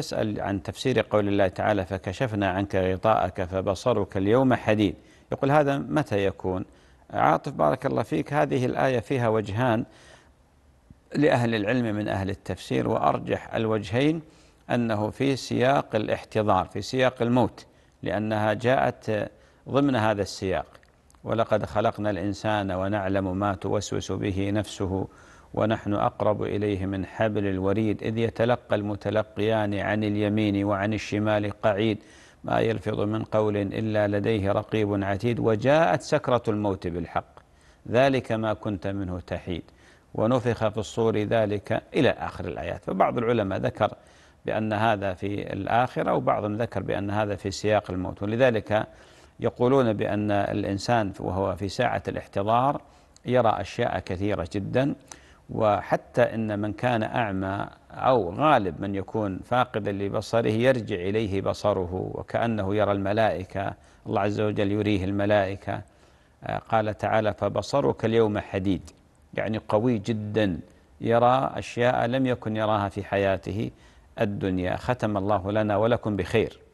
يسأل عن تفسير قول الله تعالى فكشفنا عنك غطاءك فبصرك اليوم حديد يقول هذا متى يكون عاطف بارك الله فيك هذه الآية فيها وجهان لأهل العلم من أهل التفسير وأرجح الوجهين أنه في سياق الاحتضار في سياق الموت لأنها جاءت ضمن هذا السياق ولقد خلقنا الإنسان ونعلم ما توسوس به نفسه ونحن أقرب إليه من حبل الوريد إذ يتلقى المتلقيان عن اليمين وعن الشمال قعيد ما يلفظ من قول إلا لديه رقيب عتيد وجاءت سكرة الموت بالحق ذلك ما كنت منه تحيد ونفخ في الصور ذلك إلى آخر الآيات فبعض العلماء ذكر بأن هذا في الآخرة وبعضهم ذكر بأن هذا في سياق الموت ولذلك يقولون بأن الإنسان وهو في ساعة الاحتضار يرى أشياء كثيرة جدا وحتى ان من كان اعمى او غالب من يكون فاقدا لبصره يرجع اليه بصره وكانه يرى الملائكه الله عز وجل يريه الملائكه آه، قال تعالى فبصرك اليوم حديد يعني قوي جدا يرى اشياء لم يكن يراها في حياته الدنيا ختم الله لنا ولكم بخير